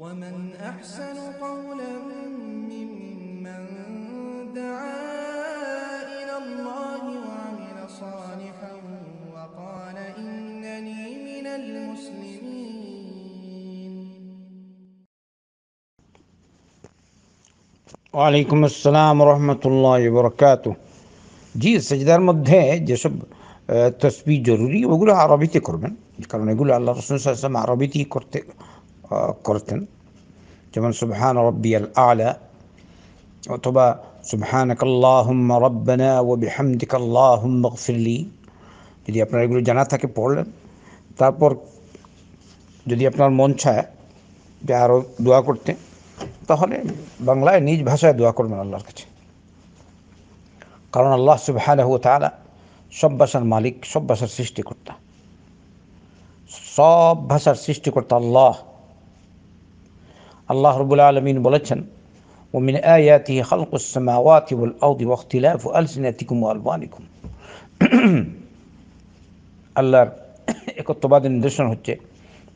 ومن أحسن قولا ممن دعا إلى الله وعمل صالحا وقال إنني من المسلمين وعليكم السلام ورحمة الله وبركاته جي سجدار مده جسب آه، تسبیح ضروری وگلو عربی تی کرمن کرمن گلو اللہ رسول صلی اللہ علیہ وسلم عربيتي تی করতেন যেমন সুবহান রব্বিয়াল আলা অথবা সুবহানাক আল্লাহুম্মা রব্বানা ওয়া বিহামদিক আল্লাহুম্মা গফিরলি যদি আপনার এগুলো জানা থাকে পড়লেন তারপর যদি আপনার মন চায় যে আরও দোয়া করতে তাহলে বাংলায় নিজ ভাষায় দোয়া করবেন আল্লাহর কাছে কারণ আল্লাহ সুবহান তালা সব ভাষার মালিক সব ভাষার সৃষ্টিকর্তা সব ভাষার সৃষ্টিকর্তা আল্লাহ আল্লাহ রবুল্লা আলমিন বলেছেন ওমিন আল্লাহর একত্ববাদের নির্দেশন হচ্ছে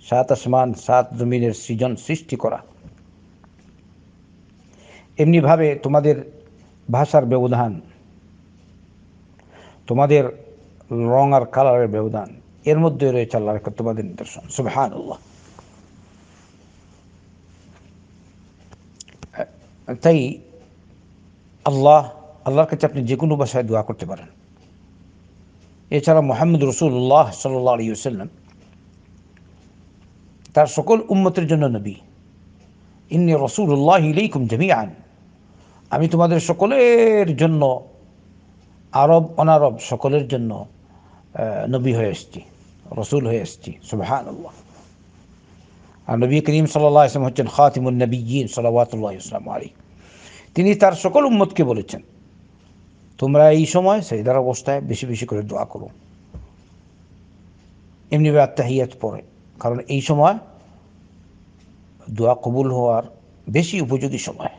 সাত আসমান সাত জমিনের সৃজন সৃষ্টি করা এমনিভাবে তোমাদের ভাষার ব্যবধান তোমাদের রং আর কালারের ব্যবধান এর মধ্যে রয়েছে আল্লাহর একত্ববাদের নিদর্শন সুবহান আল্লাহ তাই আল্লাহ আল্লাহর কাছে আপনি যে কোনো ভাষায় দোয়া করতে পারেন এছাড়া মোহাম্মদ রসুল্লাহ সাল্লাহ আলী সাল্লাম তার সকল উন্মতের জন্য নবী ইন্নি রসুল্লাহ ইলেইকুম জমি আন আমি তোমাদের সকলের জন্য আরব অনারব সকলের জন্য নবী হয়ে এসছি রসুল হয়ে এসছি সুবাহ আল্লাহ আর নবী করিম সাল্লাহ হচ্ছেন খাতিমুল নবীন সাল্লাহাতুল্লাহ ইসলাম আলী তিনি তার সকল উম্মতকে বলেছেন তোমরা এই সময় সেইদার অবস্থায় বেশি বেশি করে দোয়া করো এমনি আত্মাহিয়াত পরে কারণ এই সময় দোয়া কবুল হওয়ার বেশি উপযোগী সময়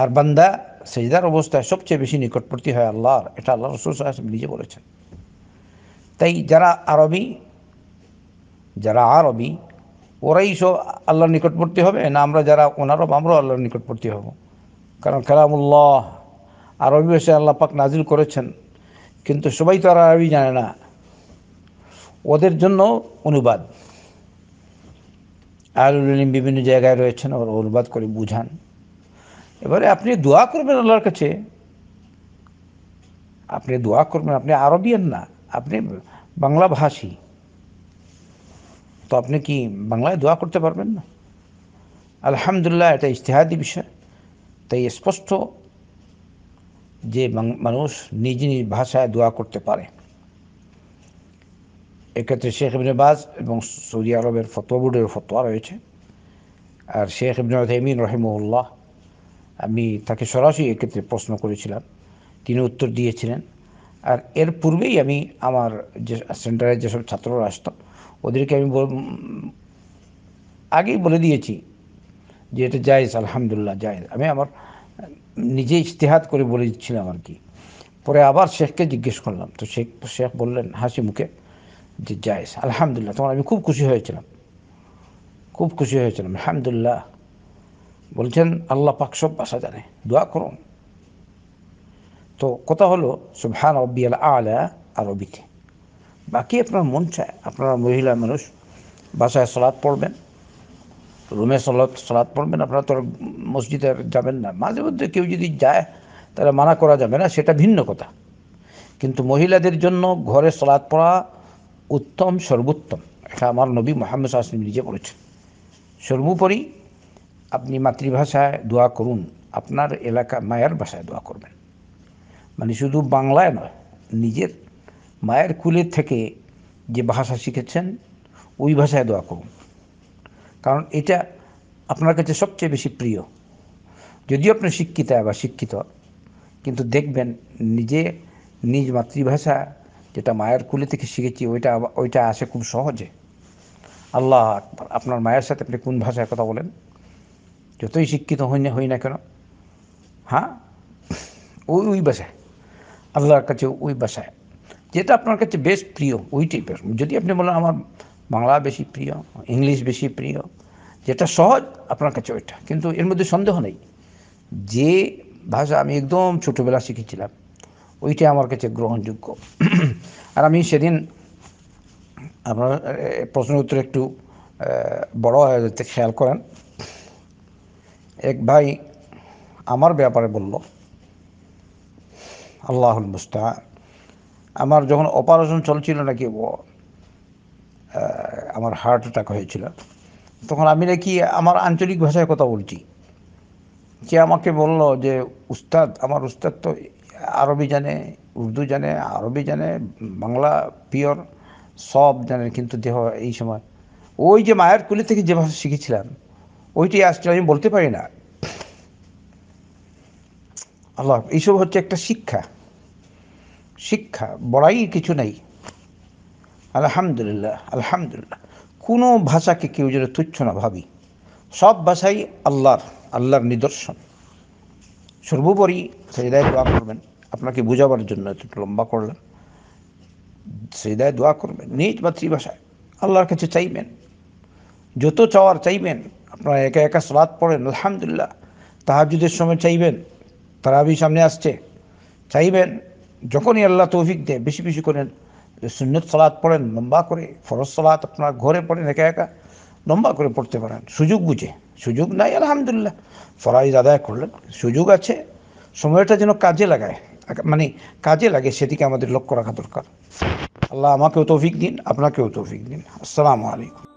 আর বান্দা সেজদার অবস্থায় সবচেয়ে বেশি নিকটবর্তী হয় আল্লাহর এটা আল্লাহ রসুল সাহেব নিজে বলেছেন তাই যারা আরবি যারা আরবি ওরাই সব আল্লাহর নিকটবর্তী হবে না আমরা যারা ওনারব আমরাও আল্লাহর নিকটবর্তী হব কারণ কালামুল্লাহ আরবি ভাষায় আল্লাহ পাক নাজিল করেছেন কিন্তু সবাই তো আর আরবি জানে না ওদের জন্য অনুবাদ আলিম বিভিন্ন জায়গায় রয়েছেন ওরা অনুবাদ করে বুঝান এবারে আপনি দোয়া করবেন আল্লাহর কাছে আপনি দোয়া করবেন আপনি আরবিয়ান না আপনি বাংলা ভাষী তো আপনি কি বাংলায় দোয়া করতে পারবেন না আলহামদুলিল্লাহ এটা ইশতেহাদি বিষয় তাই স্পষ্ট যে মানুষ নিজ নিজ ভাষায় দোয়া করতে পারে এক্ষেত্রে শেখ ইবনে এবং সৌদি আরবের ফতোয়া বোর্ডের ফতোয়া রয়েছে আর শেখ ইবনে আজমিন রহিমউল্লাহ আমি তাকে সরাসরি এক্ষেত্রে প্রশ্ন করেছিলাম তিনি উত্তর দিয়েছিলেন আর এর পূর্বেই আমি আমার যে সেন্টারে যেসব ছাত্ররা আসতো ওদেরকে আমি আগেই বলে দিয়েছি যে এটা জায়েজ আলহামদুলিল্লাহ জায়েজ আমি আমার নিজে ইশতেহাত করে বলে দিচ্ছিলাম আর কি পরে আবার শেখকে জিজ্ঞেস করলাম তো শেখ শেখ বললেন হাসি মুখে যে জায়েজ আলহামদুলিল্লাহ তখন আমি খুব খুশি হয়েছিলাম খুব খুশি হয়েছিলাম আলহামদুলিল্লাহ বলছেন আল্লাহ পাক সব ভাষা জানে দোয়া করুন তো কথা হলো সুবহান আল আলা আরবিতে বাকি আপনার মন চায় আপনারা মহিলা মানুষ বাসায় সলাদ পড়বেন রুমে সলাদ সলাদ পড়বেন আপনারা তো মসজিদে যাবেন না মাঝে মধ্যে কেউ যদি যায় তাহলে মানা করা যাবে না সেটা ভিন্ন কথা কিন্তু মহিলাদের জন্য ঘরে সলাদ পড়া উত্তম সর্বোত্তম এটা আমার নবী মোহাম্মদ আসলিম নিজে বলেছেন সর্বোপরি আপনি মাতৃভাষায় দোয়া করুন আপনার এলাকা মায়ের ভাষায় দোয়া করবেন মানে শুধু বাংলায় নয় নিজের মায়ের কুলের থেকে যে ভাষা শিখেছেন ওই ভাষায় দোয়া করুন কারণ এটা আপনার কাছে সবচেয়ে বেশি প্রিয় যদিও আপনি শিক্ষিতা বা শিক্ষিত কিন্তু দেখবেন নিজে নিজ মাতৃভাষা যেটা মায়ের কুলে থেকে শিখেছি ওইটা ওইটা আসে খুব সহজে আল্লাহ আপনার মায়ের সাথে আপনি কোন ভাষায় কথা বলেন যতই শিক্ষিত হই না হই না কেন হ্যাঁ ওই ওই ভাষায় আল্লাহর কাছে ওই ভাষায় যেটা আপনার কাছে বেশ প্রিয় ওইটাই যদি আপনি বলেন আমার বাংলা বেশি প্রিয় ইংলিশ বেশি প্রিয় যেটা সহজ আপনার কাছে ওইটা কিন্তু এর মধ্যে সন্দেহ নেই যে ভাষা আমি একদম ছোটোবেলা শিখেছিলাম ওইটাই আমার কাছে গ্রহণযোগ্য আর আমি সেদিন আপনার প্রশ্ন উত্তর একটু বড় হয়ে যেতে খেয়াল করেন এক ভাই আমার ব্যাপারে বলল আল্লাহুল মুস্তাহ আমার যখন অপারেশন চলছিল নাকি আমার হার্ট অ্যাটাক হয়েছিল তখন আমি নাকি আমার আঞ্চলিক ভাষায় কথা বলছি সে আমাকে বলল যে উস্তাদ আমার উস্তাদ তো আরবি জানে উর্দু জানে আরবি জানে বাংলা পিওর সব জানে কিন্তু দেহ এই সময় ওই যে মায়ের কুলি থেকে যে ভাষা শিখেছিলাম ওইটি আসছে আমি বলতে পারি না আল্লাহ এইসব হচ্ছে একটা শিক্ষা শিক্ষা বড়াই কিছু নাই আলহামদুলিল্লাহ আলহামদুলিল্লাহ কোনো ভাষাকে কেউ যেন তুচ্ছ না ভাবি সব ভাষাই আল্লাহর আল্লাহর নিদর্শন সর্বোপরি সেদায় দোয়া করবেন আপনাকে বোঝাবার জন্য একটু লম্বা করলাম সেদায় দোয়া করবেন নিজ মাতৃভাষায় আল্লাহর কাছে চাইবেন যত চাওয়ার চাইবেন আপনারা একা একা সলাদ পড়েন আলহামদুলিল্লাহ তাহাজুদের সময় চাইবেন তারাবি সামনে আসছে চাইবেন যখনই আল্লাহ তৌফিক দেয় বেশি বেশি করে সুন্নত সালাত পড়েন লম্বা করে ফরজ সালাত আপনার ঘরে পড়েন একা একা লম্বা করে পড়তে পারেন সুযোগ বুঝে সুযোগ নাই আলহামদুলিল্লাহ ফরাইজ আদায় করলেন সুযোগ আছে সময়টা যেন কাজে লাগায় মানে কাজে লাগে সেদিকে আমাদের লক্ষ্য রাখা দরকার আল্লাহ আমাকেও তৌফিক দিন আপনাকেও তৌফিক দিন আসসালামু আলাইকুম